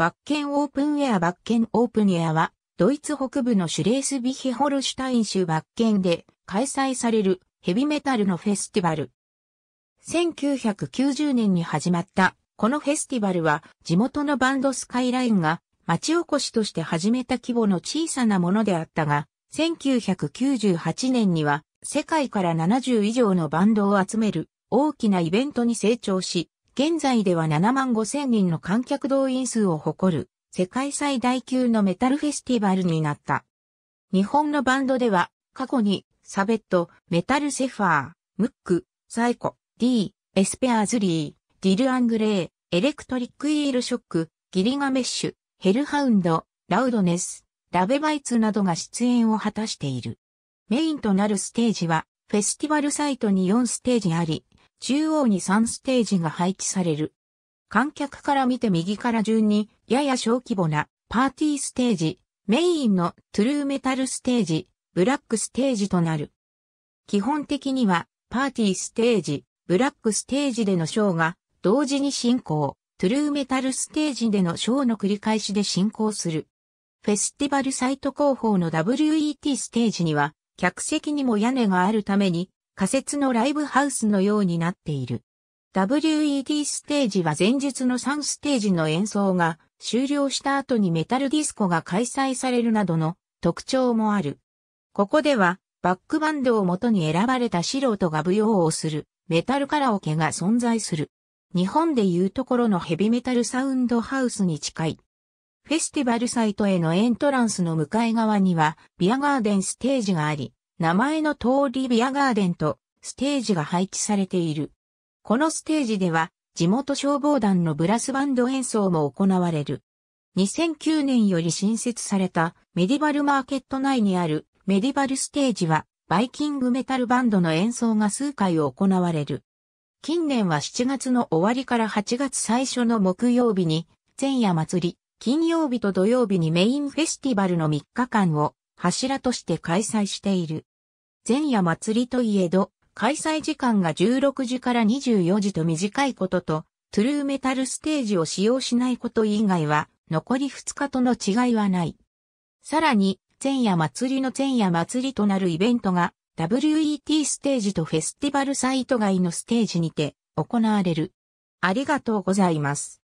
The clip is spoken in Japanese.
バッケンオープンエアバッケンオープンエアは、ドイツ北部のシュレースビヒホルシュタイン州バッケンで開催されるヘビメタルのフェスティバル。1990年に始まったこのフェスティバルは地元のバンドスカイラインが町おこしとして始めた規模の小さなものであったが、1998年には世界から70以上のバンドを集める大きなイベントに成長し、現在では7万5千人の観客動員数を誇る、世界最大級のメタルフェスティバルになった。日本のバンドでは、過去に、サベット、メタルセファー、ムック、サイコ、D、エスペアズリー、ディル・アングレー、エレクトリック・イール・ショック、ギリガメッシュ、ヘルハウンド、ラウドネス、ラベバイツなどが出演を果たしている。メインとなるステージは、フェスティバルサイトに4ステージあり、中央に3ステージが配置される。観客から見て右から順に、やや小規模なパーティーステージ、メインのトゥルーメタルステージ、ブラックステージとなる。基本的には、パーティーステージ、ブラックステージでのショーが、同時に進行、トゥルーメタルステージでのショーの繰り返しで進行する。フェスティバルサイト広報の WET ステージには、客席にも屋根があるために、仮設のライブハウスのようになっている。WED ステージは前述の3ステージの演奏が終了した後にメタルディスコが開催されるなどの特徴もある。ここではバックバンドを元に選ばれた素人が舞踊をするメタルカラオケが存在する。日本でいうところのヘビメタルサウンドハウスに近い。フェスティバルサイトへのエントランスの向かい側にはビアガーデンステージがあり、名前の通りビアガーデンとステージが配置されている。このステージでは地元消防団のブラスバンド演奏も行われる。2009年より新設されたメディバルマーケット内にあるメディバルステージはバイキングメタルバンドの演奏が数回行われる。近年は7月の終わりから8月最初の木曜日に前夜祭り、金曜日と土曜日にメインフェスティバルの3日間を柱として開催している。前夜祭りといえど、開催時間が16時から24時と短いことと、トゥルーメタルステージを使用しないこと以外は、残り2日との違いはない。さらに、前夜祭りの前夜祭りとなるイベントが、WET ステージとフェスティバルサイト外のステージにて行われる。ありがとうございます。